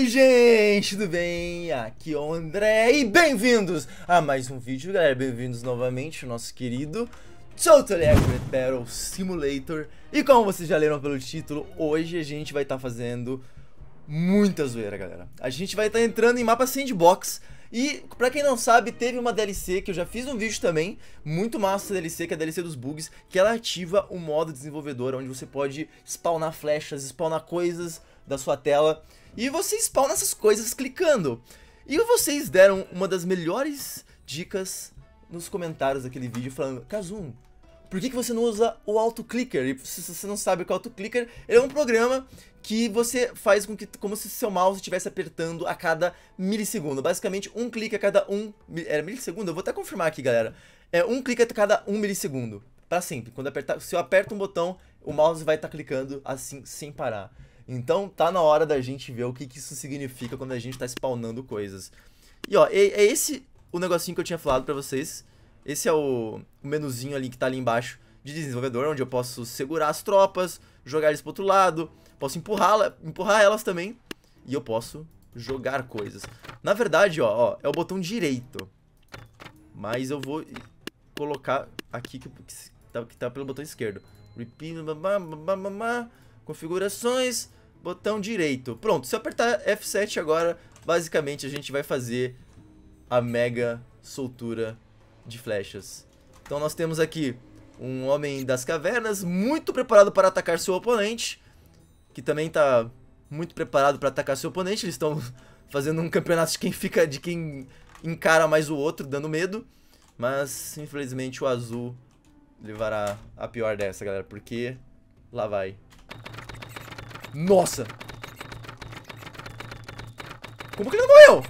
Oi gente, tudo bem? Aqui é o André e bem-vindos a mais um vídeo, galera. Bem-vindos novamente ao nosso querido Totally Accurate Battle Simulator. E como vocês já leram pelo título, hoje a gente vai estar tá fazendo muita zoeira, galera. A gente vai estar tá entrando em mapa sandbox. E, pra quem não sabe, teve uma DLC que eu já fiz um vídeo também, muito massa DLC, que é a DLC dos bugs, que ela ativa o modo desenvolvedor, onde você pode spawnar flechas, spawnar coisas da sua tela e você spawna essas coisas clicando. E vocês deram uma das melhores dicas nos comentários daquele vídeo falando, Kazum, por que, que você não usa o auto-clicker? E se você não sabe o que é o autoclicker, ele é um programa que você faz com que, como se seu mouse estivesse apertando a cada milissegundo. Basicamente, um clique a cada um... Era milissegundo? Eu vou até confirmar aqui, galera. É um clique a cada um milissegundo. Para sempre. Quando apertar, se eu aperto um botão, o mouse vai estar tá clicando assim, sem parar. Então tá na hora da gente ver o que, que isso significa quando a gente tá spawnando coisas. E ó, é, é esse o negocinho que eu tinha falado pra vocês. Esse é o, o menuzinho ali que tá ali embaixo de desenvolvedor, onde eu posso segurar as tropas, jogar eles pro outro lado, posso empurrá-la, empurrar elas também, e eu posso jogar coisas. Na verdade, ó, ó, é o botão direito. Mas eu vou colocar aqui que, que, tá, que tá pelo botão esquerdo. Repeat, configurações, botão direito. Pronto, se eu apertar F7 agora, basicamente a gente vai fazer a mega soltura de flechas. Então nós temos aqui um homem das cavernas, muito preparado para atacar seu oponente, que também está muito preparado para atacar seu oponente. Eles estão fazendo um campeonato de quem fica, de quem encara mais o outro, dando medo. Mas infelizmente o azul levará a pior dessa, galera, porque lá vai nossa. Como que ele não morreu?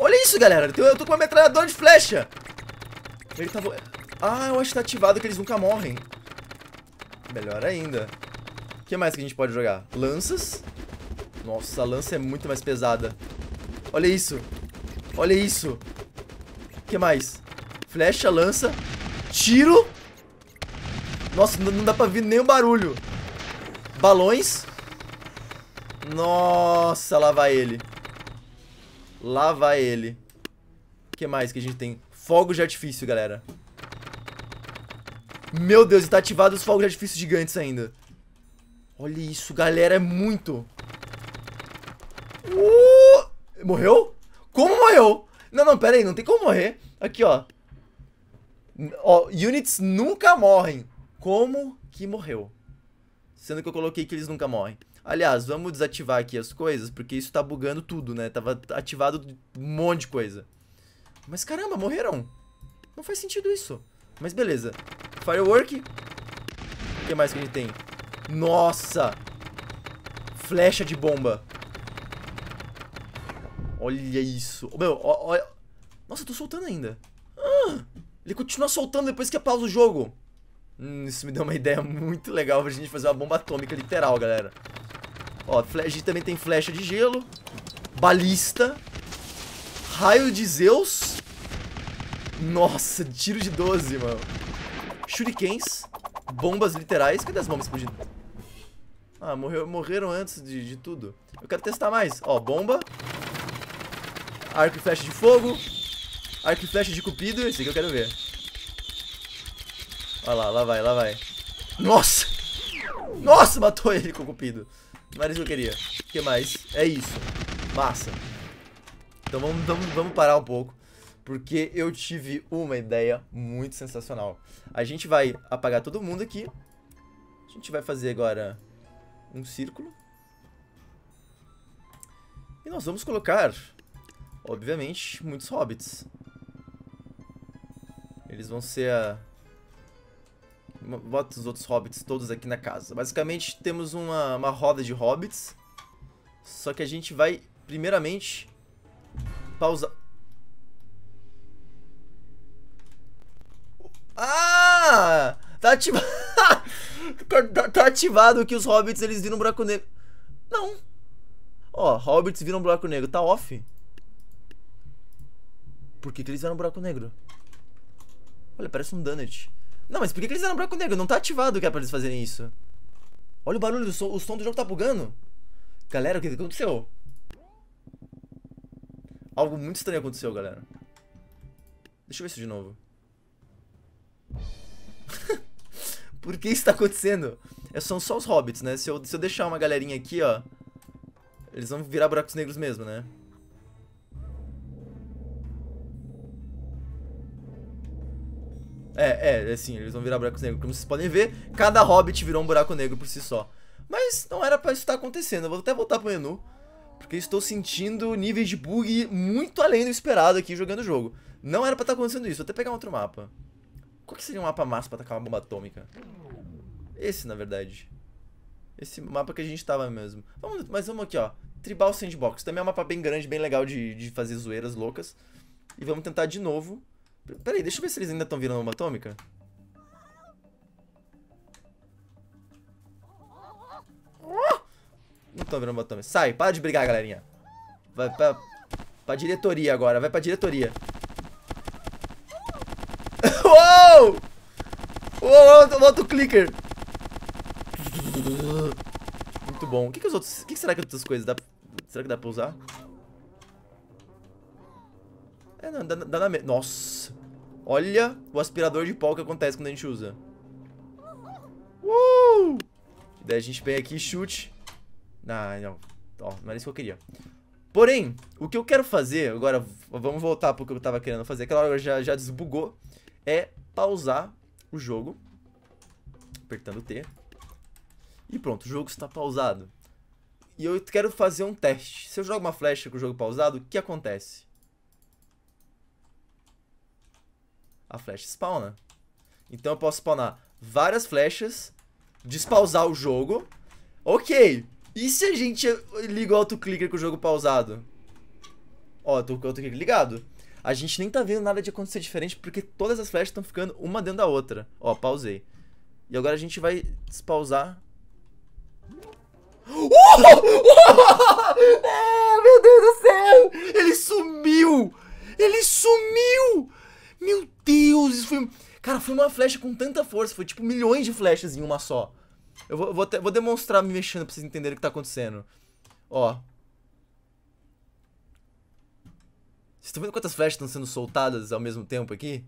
Olha isso, galera. Eu tô com uma metralhadora de flecha. Ele tá... Vo... Ah, eu acho que tá ativado que eles nunca morrem. Melhor ainda. O que mais que a gente pode jogar? Lanças. Nossa, a lança é muito mais pesada. Olha isso. Olha isso. O que mais? Flecha, lança. Tiro. Nossa, não dá pra vir nenhum barulho. Balões. Nossa, lá vai ele. Lá vai ele. O que mais que a gente tem? Fogos de artifício, galera. Meu Deus, e tá ativado os fogos de artifício gigantes ainda. Olha isso, galera, é muito. Uh! Morreu? Como morreu? Não, não, pera aí, não tem como morrer. Aqui, ó. Ó, units nunca morrem. Como que morreu? sendo que eu coloquei que eles nunca morrem. Aliás, vamos desativar aqui as coisas, porque isso tá bugando tudo, né? Tava ativado um monte de coisa. Mas caramba, morreram. Não faz sentido isso. Mas beleza. Firework. O que mais que a gente tem? Nossa! Flecha de bomba. Olha isso. Meu, olha... Nossa, eu tô soltando ainda. Ah, ele continua soltando depois que pausa o jogo. Hum, isso me deu uma ideia muito legal pra gente fazer uma bomba atômica literal, galera. Ó, a gente também tem flecha de gelo, balista, raio de Zeus. Nossa, tiro de 12, mano. Shurikens, bombas literais. Cadê as bombas explodindo? Ah, morreu, morreram antes de, de tudo. Eu quero testar mais. Ó, bomba. Arco e flecha de fogo. Arco e flecha de cupido. Esse aqui eu quero ver. Olha lá, lá vai, lá vai. Nossa! Nossa, matou ele com o cupido. Não era isso que eu queria. O que mais? É isso. Massa. Então vamos, vamos, vamos parar um pouco. Porque eu tive uma ideia muito sensacional. A gente vai apagar todo mundo aqui. A gente vai fazer agora um círculo. E nós vamos colocar, obviamente, muitos hobbits. Eles vão ser a bota os outros hobbits todos aqui na casa. Basicamente, temos uma, uma roda de hobbits. Só que a gente vai, primeiramente, pausar... Ah! Tá ativado... Tá, tá, tá, ativado que os hobbits, eles viram um buraco negro. Não. Ó, hobbits viram um buraco negro. Tá off. Por que, que eles viram um buraco negro? Olha, parece um donut. Não, mas por que, eles eram buraco negro? Não tá ativado o que é pra eles fazerem isso. Olha o barulho, do som, o som do jogo tá bugando. Galera, o que aconteceu? Algo muito estranho aconteceu, galera. Deixa eu ver isso de novo. Por que isso tá acontecendo? É, são só os hobbits, né? Se eu, se eu deixar uma galerinha aqui, ó... Eles vão virar buracos negros mesmo, né? É, é, assim, eles vão virar buracos negros. Como vocês podem ver, cada hobbit virou um buraco negro por si só. Mas não era pra isso estar acontecendo. Eu vou até voltar pro menu. Porque estou sentindo níveis de bug muito além do esperado aqui jogando o jogo. Não era pra estar acontecendo isso. Vou até pegar um outro mapa. Qual que seria um mapa massa pra atacar uma bomba atômica? Esse, na verdade. Esse mapa que a gente tava mesmo. Vamos, mas vamos aqui, ó. Tribal Sandbox. Também é um mapa bem grande, bem legal de, de fazer zoeiras loucas. E vamos tentar de novo. Peraí, deixa eu ver se eles ainda estão virando uma atômica. Não estão virando uma atômica. Sai, para de brigar, galerinha. Vai pra, pra diretoria agora, vai pra diretoria. Uou! Uou, outro clicker. Muito bom. O que, que os outros... O que, que será que outras coisas dá... Será que dá pra usar? É, não, dá, dá na mesma. Nossa. Olha o aspirador de pó que acontece quando a gente usa. Uh! daí a gente vem aqui e chute. Ah, não. Ó, não era isso que eu queria. Porém, o que eu quero fazer, agora vamos voltar pro que eu tava querendo fazer, aquela hora já, já desbugou, é pausar o jogo, apertando T, e pronto, o jogo está pausado. E eu quero fazer um teste. Se eu jogo uma flecha com o jogo pausado, o que acontece? a flecha spawna. Então eu posso spawnar várias flechas, despausar o jogo. Ok, e se a gente liga o autoclicker com o jogo pausado? Ó, tô com o autoclicker ligado. A gente nem tá vendo nada de acontecer diferente, porque todas as flechas estão ficando uma dentro da outra. Ó, pausei. E agora a gente vai despausar Uh! É, meu Deus do céu! Ele sumiu! Ele sumiu! Meu Deus, isso foi. Cara, foi uma flecha com tanta força. Foi tipo milhões de flechas em uma só. Eu vou, vou, te, vou demonstrar me mexendo pra vocês entenderem o que tá acontecendo. Ó. Vocês estão vendo quantas flechas estão sendo soltadas ao mesmo tempo aqui?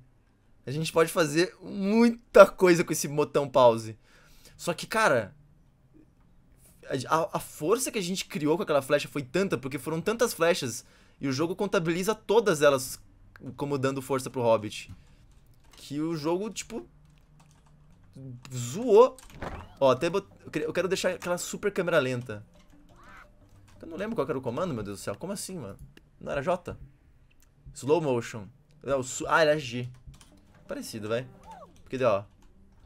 A gente pode fazer muita coisa com esse botão pause. Só que, cara, a, a, força que a gente criou com aquela flecha foi tanta, porque foram tantas flechas, e o jogo contabiliza todas elas como dando força pro Hobbit. Que o jogo, tipo, zoou. Ó, até bot... eu quero deixar aquela super câmera lenta. Eu não lembro qual era o comando, meu Deus do céu. Como assim, mano? Não era J? Slow motion. Não, é su... Ah, era G. Parecido, vai. Porque daí, ó.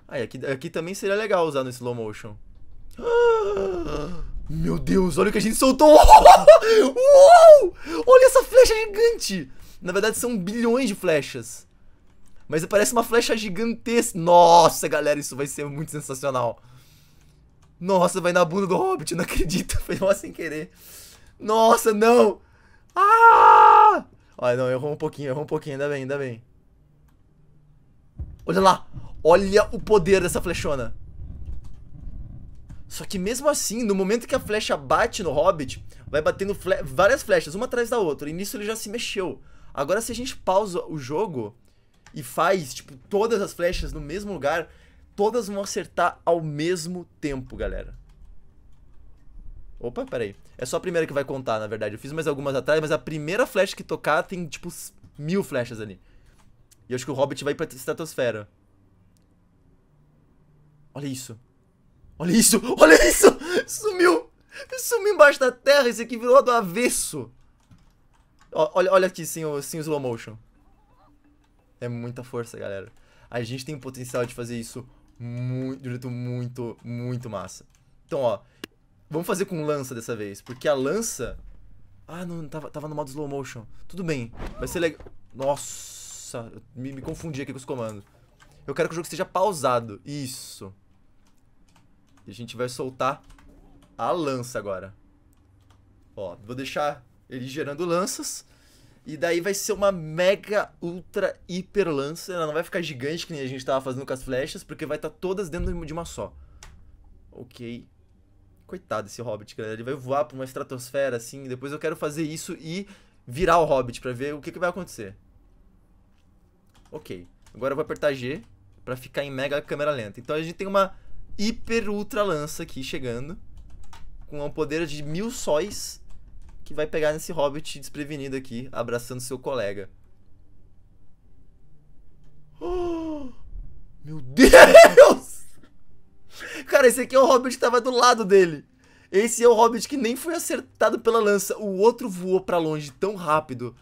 Ah, e aqui, aqui também seria legal usar no slow motion. meu Deus, olha o que a gente soltou! Uou! Olha essa flecha gigante! Na verdade, são bilhões de flechas. Mas parece uma flecha gigantesca. Nossa, galera, isso vai ser muito sensacional. Nossa, vai na bunda do Hobbit, não acredito. Foi mal sem querer. Nossa, não! Ah! Olha, não, errou um pouquinho, errou um pouquinho, ainda bem, ainda bem. Olha lá! Olha o poder dessa flechona. Só que mesmo assim, no momento que a flecha bate no Hobbit, vai batendo fle várias flechas, uma atrás da outra. E nisso ele já se mexeu. Agora, se a gente pausa o jogo e faz, tipo, todas as flechas no mesmo lugar, todas vão acertar ao mesmo tempo, galera. Opa, peraí. É só a primeira que vai contar, na verdade. Eu fiz mais algumas atrás, mas a primeira flecha que tocar tem, tipo, mil flechas ali. E eu acho que o Hobbit vai pra estratosfera. Olha isso. Olha isso! Olha isso! Sumiu! Sumiu embaixo da terra! Esse aqui virou do avesso! Olha, olha aqui sem o, o slow motion. É muita força, galera. A gente tem o potencial de fazer isso muito, de um jeito muito, muito massa. Então, ó. Vamos fazer com lança dessa vez. Porque a lança... Ah, não, tava, tava no modo slow motion. Tudo bem. Vai ser legal... Nossa, me, me confundi aqui com os comandos. Eu quero que o jogo esteja pausado. Isso. E a gente vai soltar a lança agora. Ó, vou deixar ele gerando lanças. E daí vai ser uma mega, ultra, hiper lança. Ela não vai ficar gigante que nem a gente tava fazendo com as flechas, porque vai estar tá todas dentro de uma só. Ok. Coitado esse Hobbit, galera. Ele vai voar pra uma estratosfera, assim. Depois eu quero fazer isso e virar o Hobbit pra ver o que, que vai acontecer. Ok. Agora eu vou apertar G pra ficar em mega câmera lenta. Então a gente tem uma hiper, ultra lança aqui chegando. Com um poder de mil sóis que vai pegar nesse hobbit desprevenido aqui, abraçando seu colega. meu Deus! Cara, esse aqui é o hobbit que tava do lado dele. Esse é o hobbit que nem foi acertado pela lança. O outro voou para longe tão rápido.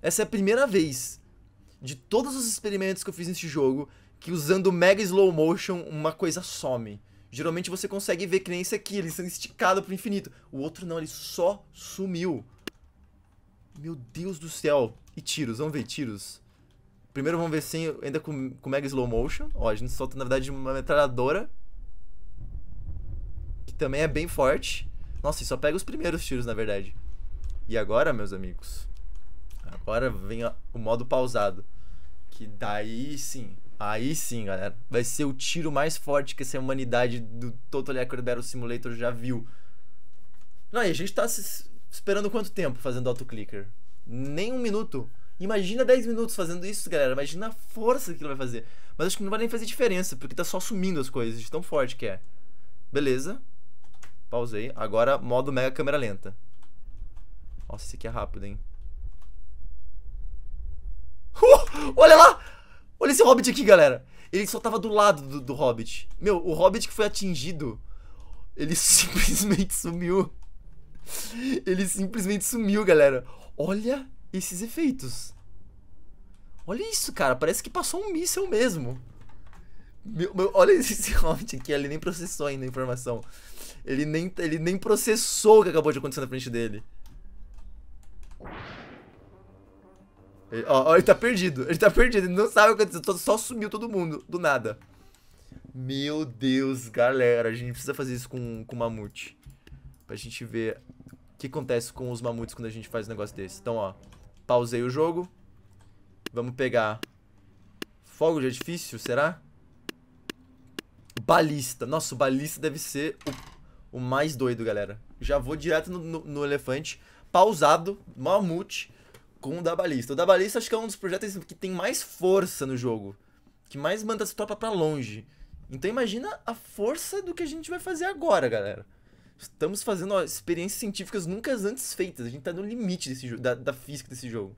Essa é a primeira vez de todos os experimentos que eu fiz nesse jogo que usando mega slow motion uma coisa some. Geralmente você consegue ver que nem esse aqui, ele sendo esticado pro infinito. O outro não, ele só sumiu. Meu Deus do céu. E tiros, vamos ver tiros. Primeiro vamos ver sem, ainda com, com mega slow motion. Ó, a gente solta, na verdade, uma metralhadora. Que também é bem forte. Nossa, e só pega os primeiros tiros, na verdade. E agora, meus amigos? Agora vem o modo pausado. Que daí sim, Aí sim, galera. Vai ser o tiro mais forte que essa humanidade do Total Acrobat Simulator já viu. Não, e a gente tá esperando quanto tempo fazendo autoclicker? Nem um minuto. Imagina 10 minutos fazendo isso, galera. Imagina a força que ele vai fazer. Mas acho que não vai nem fazer diferença, porque tá só sumindo as coisas de tão forte que é. Beleza. Pausei. Agora, modo mega câmera lenta. Nossa, esse aqui é rápido, hein? Uh! Olha lá! Olha esse hobbit aqui, galera. Ele só tava do lado do, do hobbit. Meu, o hobbit que foi atingido, ele simplesmente sumiu. Ele simplesmente sumiu, galera. Olha esses efeitos. Olha isso, cara. Parece que passou um míssel mesmo. Meu, meu, olha esse hobbit aqui. Ele nem processou ainda a informação. Ele nem, ele nem processou o que acabou de acontecer na frente dele. Ele, ó, ó, ele tá perdido. Ele tá perdido. Ele não sabe o que aconteceu. Só sumiu todo mundo, do nada. Meu Deus, galera. A gente precisa fazer isso com, com mamute. Pra gente ver o que acontece com os mamutes quando a gente faz um negócio desse. Então, ó. Pausei o jogo. Vamos pegar... Fogo de edifício será? Balista. Nossa, o balista deve ser o, o mais doido, galera. Já vou direto no, no, no elefante. Pausado. Mamute com o Dabalista. O Dabalista acho que é um dos projetos que tem mais força no jogo, que mais manda as tropa para longe. Então imagina a força do que a gente vai fazer agora, galera. Estamos fazendo ó, experiências científicas nunca antes feitas. A gente tá no limite desse da, da, física desse jogo.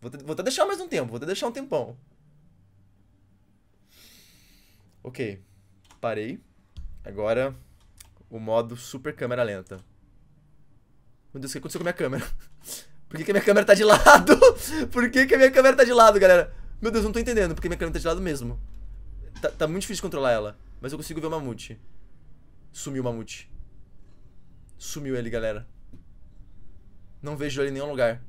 Vou até, vou até deixar mais um tempo, vou até deixar um tempão. Ok, parei. Agora, o modo super câmera lenta. Meu Deus, o que aconteceu com a minha câmera? Por que, que a minha câmera tá de lado? Por que, que a minha câmera tá de lado, galera? Meu Deus, não tô entendendo porque minha câmera tá de lado mesmo. Tá, tá muito difícil controlar ela. Mas eu consigo ver o mamute. Sumiu o mamute. Sumiu ele, galera. Não vejo ele em nenhum lugar.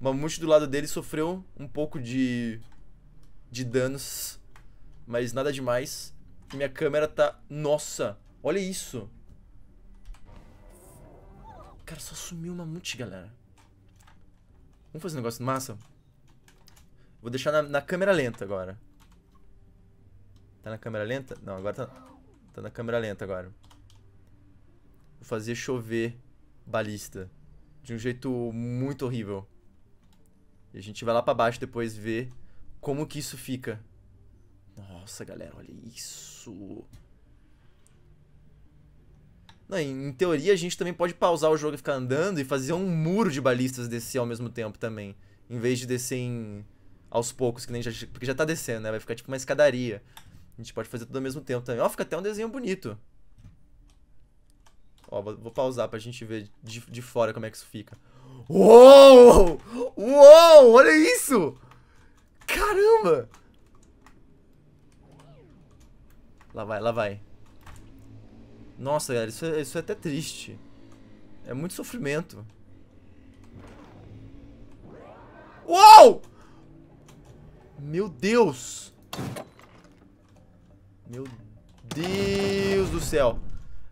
O mamute do lado dele sofreu um pouco de... De danos. Mas nada demais. E minha câmera tá... Nossa! Olha isso! Cara, só sumiu o mamute, galera. Vamos fazer um negócio massa? Vou deixar na, na, câmera lenta agora. Tá na câmera lenta? Não, agora tá, tá na câmera lenta agora. Vou fazer chover balista. De um jeito muito horrível. E a gente vai lá pra baixo depois ver como que isso fica. Nossa, galera, olha isso. Não, em teoria, a gente também pode pausar o jogo e ficar andando e fazer um muro de balistas descer ao mesmo tempo também. Em vez de descer em... aos poucos, que nem já... porque já tá descendo, né? Vai ficar tipo uma escadaria. A gente pode fazer tudo ao mesmo tempo também. Ó, fica até um desenho bonito. Ó, vou pausar pra gente ver de, de fora como é que isso fica. Uou! Uou! Olha isso! Caramba! Lá vai, lá vai. Nossa, galera, isso, é, isso é até triste. É muito sofrimento. Uou! Meu Deus! Meu Deus do céu.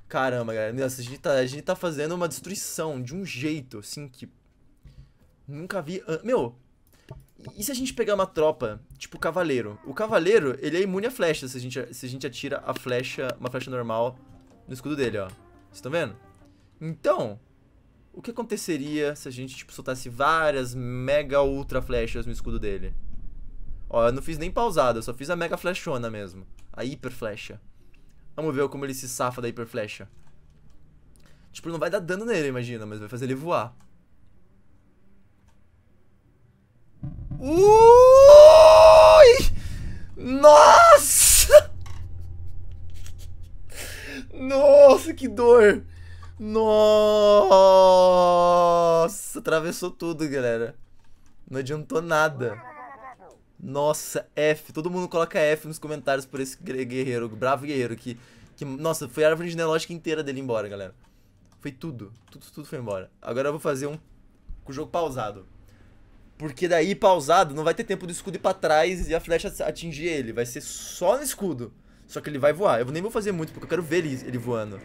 Caramba, galera. Nossa, a, gente tá, a gente tá fazendo uma destruição de um jeito, assim, que... Nunca vi... Meu, e se a gente pegar uma tropa, tipo cavaleiro? O cavaleiro, ele é imune a flecha se a gente, se a gente atira a flecha, uma flecha normal no escudo dele, ó. Vocês estão vendo? Então, o que aconteceria se a gente, tipo, soltasse várias mega ultra flechas no escudo dele? Ó, eu não fiz nem pausada, eu só fiz a mega flechona mesmo. A hiper flecha. Vamos ver como ele se safa da hiper flecha. Tipo, não vai dar dano nele, imagina, mas vai fazer ele voar. Ui! Nossa! Nossa, que dor! Nossa, atravessou tudo, galera. Não adiantou nada. Nossa, F. Todo mundo coloca F nos comentários por esse guerreiro, bravo guerreiro que, que nossa, foi a árvore genealógica inteira dele embora, galera. Foi tudo, tudo, tudo foi embora. Agora eu vou fazer um com o jogo pausado. Porque daí pausado não vai ter tempo do escudo ir para trás e a flecha atingir ele, vai ser só no escudo. Só que ele vai voar. Eu nem vou fazer muito, porque eu quero ver ele, ele voando.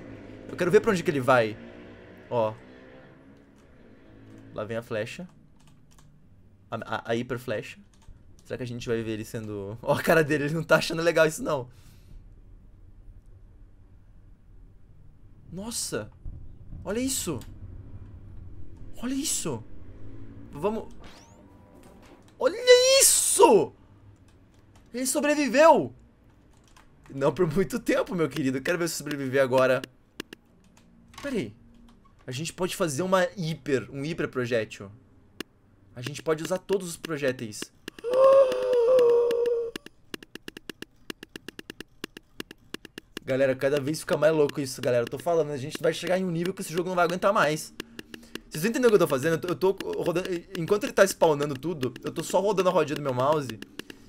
Eu quero ver pra onde que ele vai. Ó. Lá vem a flecha. A, a, a hiper flecha. Será que a gente vai ver ele sendo... Ó a cara dele, ele não tá achando legal isso não. Nossa. Olha isso. Olha isso. Vamos... Olha isso! Ele sobreviveu! Não por muito tempo, meu querido. quero ver se sobreviver agora. Peraí. A gente pode fazer uma hiper, um hiper projétil. A gente pode usar todos os projéteis. Galera, cada vez fica mais louco isso, galera. Eu tô falando, a gente vai chegar em um nível que esse jogo não vai aguentar mais. Vocês entendem o que eu tô fazendo? Eu tô, eu tô rodando... Enquanto ele tá spawnando tudo, eu tô só rodando a rodinha do meu mouse.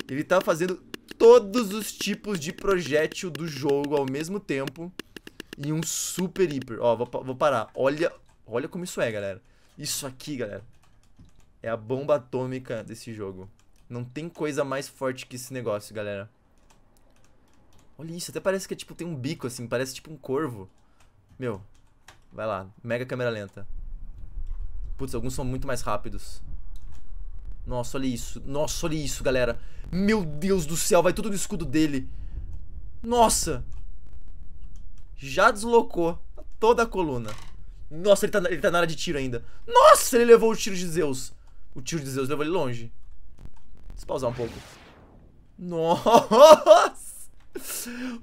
Ele tá fazendo todos os tipos de projétil do jogo ao mesmo tempo. E um super hiper. Ó, vou, vou parar. Olha, olha como isso é, galera. Isso aqui, galera, é a bomba atômica desse jogo. Não tem coisa mais forte que esse negócio, galera. Olha isso, até parece que é, tipo, tem um bico, assim. Parece tipo um corvo. Meu, vai lá. Mega câmera lenta. Putz, alguns são muito mais rápidos. Nossa, olha isso. Nossa, olha isso, galera. Meu Deus do céu, vai tudo no escudo dele. Nossa. Já deslocou toda a coluna. Nossa, ele tá, ele tá na área de tiro ainda. Nossa, ele levou o tiro de Zeus. O tiro de Zeus levou ele longe. Deixa eu pausar um pouco. Nossa!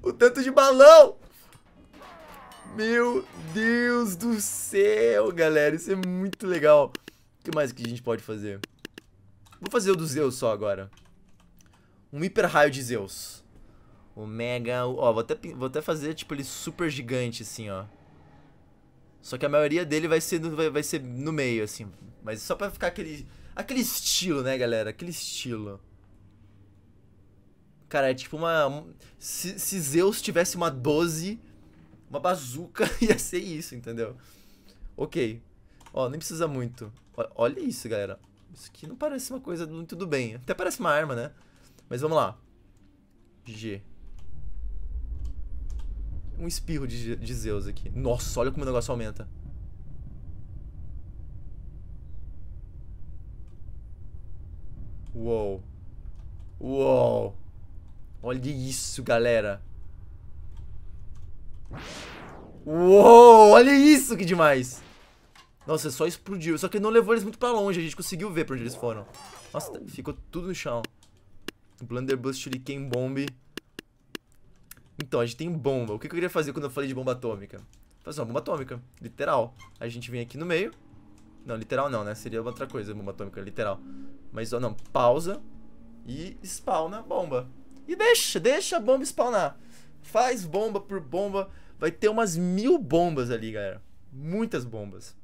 O tanto de balão! Meu Deus do céu, galera. Isso é muito legal. O que mais que a gente pode fazer? Vou fazer o do Zeus só agora. Um hiper raio de Zeus. O mega... Ó, vou até, vou até fazer, tipo, ele super gigante, assim, ó. Só que a maioria dele vai ser, no, vai, vai ser no meio, assim. Mas só pra ficar aquele... Aquele estilo, né, galera? Aquele estilo. Cara, é tipo uma... Se, se Zeus tivesse uma 12, uma bazuca, ia ser isso, entendeu? Ok. Ó, nem precisa muito. Olha isso, galera. Isso aqui não parece uma coisa muito do bem. Até parece uma arma, né? Mas vamos lá. G. Um espirro de, de Zeus aqui. Nossa, olha como o negócio aumenta. Uou. Uou. Olha isso, galera. Uou, olha isso, que demais. Nossa, só explodiu. Só que não levou eles muito pra longe, a gente conseguiu ver pra onde eles foram. Nossa, ficou tudo no chão. Blunderbust, Shuriken Bomb. Então, a gente tem bomba. O que eu queria fazer quando eu falei de bomba atômica? Fazer uma bomba atômica, literal. A gente vem aqui no meio. Não, literal não, né? Seria outra coisa, bomba atômica, literal. Mas, ó, não, pausa e spawna a bomba. E deixa, deixa a bomba spawnar. Faz bomba por bomba. Vai ter umas mil bombas ali, galera. Muitas bombas.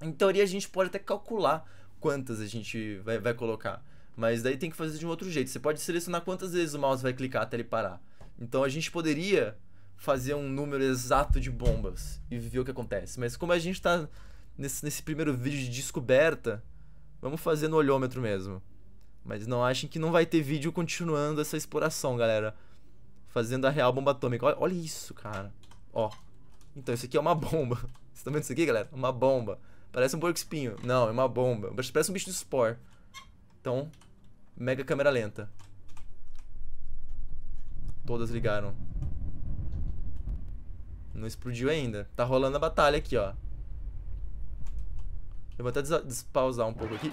Em teoria, a gente pode até calcular quantas a gente vai, vai colocar. Mas daí tem que fazer de um outro jeito. Você pode selecionar quantas vezes o mouse vai clicar até ele parar. Então a gente poderia fazer um número exato de bombas e ver o que acontece. Mas como a gente está nesse, nesse primeiro vídeo de descoberta, vamos fazer no olhômetro mesmo. Mas não achem que não vai ter vídeo continuando essa exploração, galera. Fazendo a real bomba atômica. Olha, olha isso, cara. Ó. Então, isso aqui é uma bomba. Vocês estão tá vendo isso aqui, galera? Uma bomba. Parece um porco espinho. Não, é uma bomba. Parece um bicho de spore. Então, mega câmera lenta. Todas ligaram. Não explodiu ainda. Tá rolando a batalha aqui, ó. Eu vou até despausar um pouco aqui.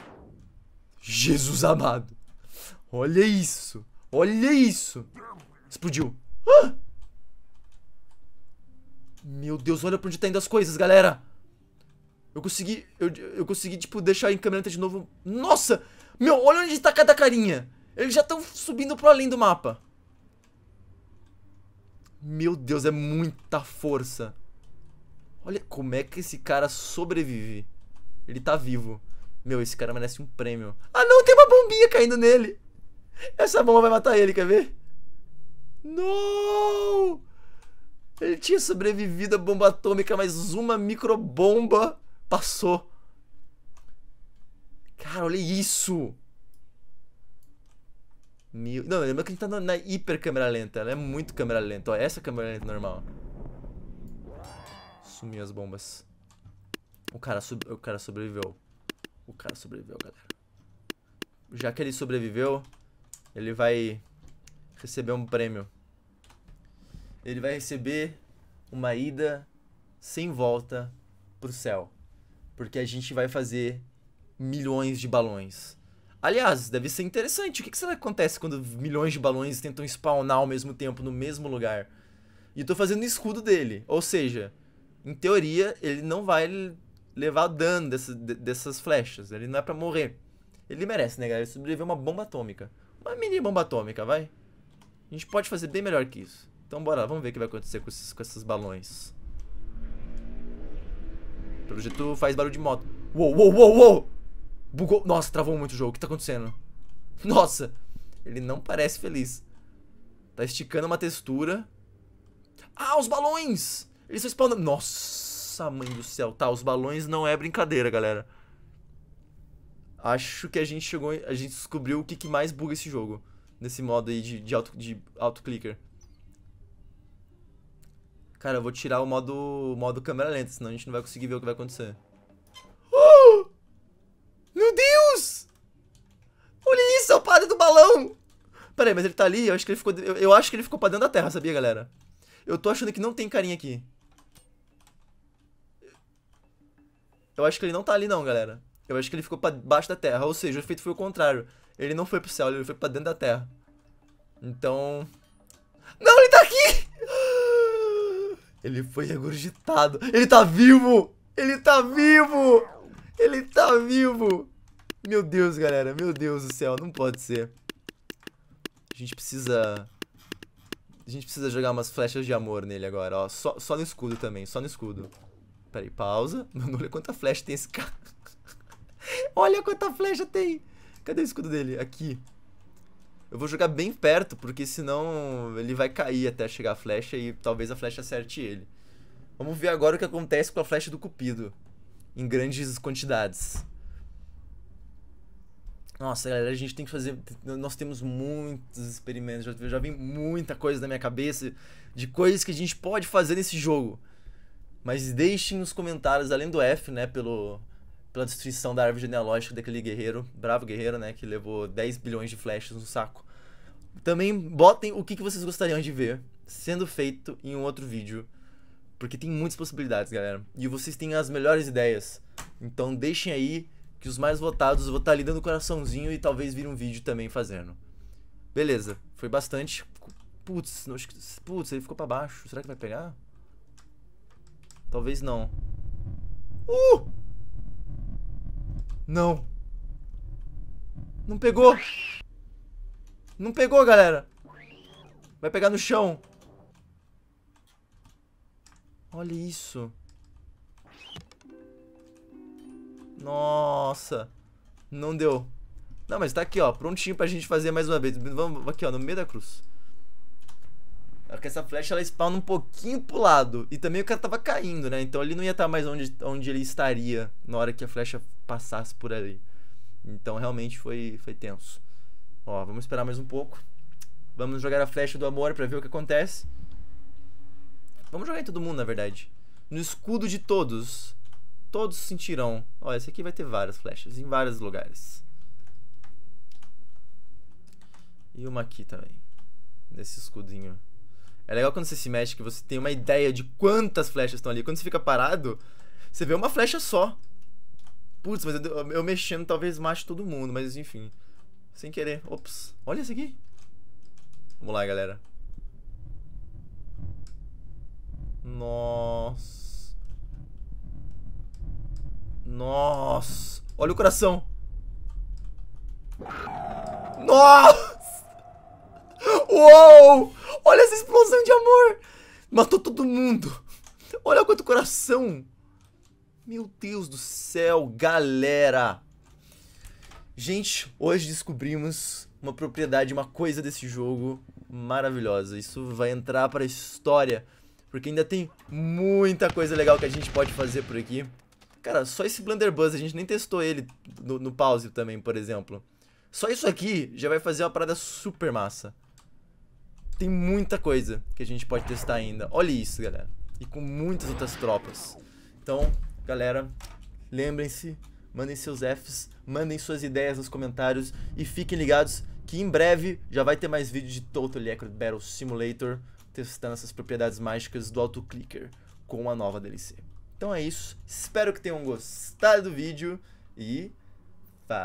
Jesus amado. Olha isso. Olha isso. Explodiu. Ah! Meu Deus, olha pra onde tá indo as coisas, galera. Eu consegui, eu, eu consegui, tipo, deixar em câmera de novo. Nossa! Meu, olha onde tá cada carinha. Eles já estão subindo pro além do mapa. Meu Deus, é muita força. Olha como é que esse cara sobrevive. Ele tá vivo. Meu, esse cara merece um prêmio. Ah, não, tem uma bombinha caindo nele. Essa bomba vai matar ele, quer ver? Não! Ele tinha sobrevivido à bomba atômica, mas uma microbomba Passou. Cara, olha isso! Mil... Não, lembra que a gente tá na, hiper câmera lenta. Ela é muito câmera lenta. Ó, essa é câmera lenta normal. Sumiu as bombas. O cara, o cara sobreviveu. O cara sobreviveu, galera. Já que ele sobreviveu, ele vai receber um prêmio. Ele vai receber uma ida sem volta pro céu. Porque a gente vai fazer milhões de balões. Aliás, deve ser interessante. O que, que será que acontece quando milhões de balões tentam spawnar ao mesmo tempo no mesmo lugar? E eu tô fazendo o escudo dele. Ou seja, em teoria, ele não vai levar dano dessa, dessas flechas. Ele não é pra morrer. Ele merece, né, galera? Ele sobreviveu uma bomba atômica. Uma mini bomba atômica, vai. A gente pode fazer bem melhor que isso. Então bora lá, vamos ver o que vai acontecer com esses, com esses balões. Pelo jeito faz barulho de moto. Uou, uou, uou, uou! Bugou. Nossa, travou muito o jogo. O que tá acontecendo? Nossa! Ele não parece feliz. Tá esticando uma textura. Ah, os balões! Eles estão spawnando. Nossa, mãe do céu. Tá, os balões não é brincadeira, galera. Acho que a gente chegou. A gente descobriu o que, que mais buga esse jogo. Nesse modo aí de, de, auto, de auto clicker. Cara, eu vou tirar o modo, modo câmera lenta, senão a gente não vai conseguir ver o que vai acontecer. Oh! Meu Deus! Olha isso, é o padre do balão! Pera aí, mas ele tá ali, eu acho que ele ficou, eu, eu acho que ele ficou pra dentro da terra, sabia, galera? Eu tô achando que não tem carinha aqui. Eu acho que ele não tá ali não, galera. Eu acho que ele ficou pra baixo da terra, ou seja, o efeito foi o contrário. Ele não foi pro céu, ele foi pra dentro da terra. Então, Ele foi regurgitado. Ele tá vivo! Ele tá vivo! Ele tá vivo! Meu Deus, galera. Meu Deus do céu. Não pode ser. A gente precisa... A gente precisa jogar umas flechas de amor nele agora, ó. Só, só no escudo também. Só no escudo. Pera aí, pausa. Mano, olha quanta flecha tem esse cara. olha quanta flecha tem. Cadê o escudo dele? Aqui eu vou jogar bem perto, porque senão ele vai cair até chegar a flecha e talvez a flecha acerte ele. Vamos ver agora o que acontece com a flecha do Cupido. Em grandes quantidades. Nossa, galera, a gente tem que fazer. Nós temos muitos experimentos. Já, já vem muita coisa na minha cabeça de coisas que a gente pode fazer nesse jogo. Mas deixem nos comentários, além do F, né, pelo, pela destruição da árvore genealógica daquele guerreiro, bravo guerreiro, né? Que levou 10 bilhões de flechas no saco. Também botem o que, que vocês gostariam de ver sendo feito em um outro vídeo. Porque tem muitas possibilidades, galera. E vocês têm as melhores ideias. Então deixem aí que os mais votados vou estar tá ali dando coraçãozinho e talvez vir um vídeo também fazendo. Beleza, foi bastante. Putz, não, putz, ele ficou pra baixo. Será que vai pegar? Talvez não. Uh! Não. Não pegou. Não pegou, galera. Vai pegar no chão. Olha isso. Nossa. Não deu. Não, mas tá aqui, ó. Prontinho pra gente fazer mais uma vez. Vamos aqui, ó. No meio da cruz. Porque é essa flecha, ela spawna um pouquinho pro lado. E também o cara tava caindo, né? Então ele não ia estar tá mais onde, onde ele estaria na hora que a flecha passasse por ali. Então realmente foi, foi tenso. Ó, vamos esperar mais um pouco. Vamos jogar a flecha do amor para ver o que acontece. Vamos jogar em todo mundo, na verdade. No escudo de todos. Todos sentirão. Ó, esse aqui vai ter várias flechas em vários lugares. E uma aqui também. Nesse escudinho. É legal quando você se mexe que você tem uma ideia de quantas flechas estão ali. Quando você fica parado, você vê uma flecha só. Putz, mas eu, eu mexendo talvez mate todo mundo, mas enfim. Sem querer. Ops. Olha isso aqui. Vamos lá, galera. Nossa. Nossa. Olha o coração. Nossa! Uou! Olha essa explosão de amor! Matou todo mundo. Olha quanto coração. Meu Deus do céu, galera! Gente, hoje descobrimos uma propriedade, uma coisa desse jogo maravilhosa. Isso vai entrar para a história, porque ainda tem muita coisa legal que a gente pode fazer por aqui. Cara, só esse Blender Buzz, a gente nem testou ele no, no pause também, por exemplo. Só isso aqui já vai fazer uma parada super massa. Tem muita coisa que a gente pode testar ainda. Olha isso, galera. E com muitas outras tropas. Então, Galera, lembrem-se, mandem seus Fs, mandem suas ideias nos comentários e fiquem ligados que em breve já vai ter mais vídeo de Total Accurate Battle Simulator testando essas propriedades mágicas do AutoClicker com a nova DLC. Então é isso, espero que tenham gostado do vídeo e... Falou!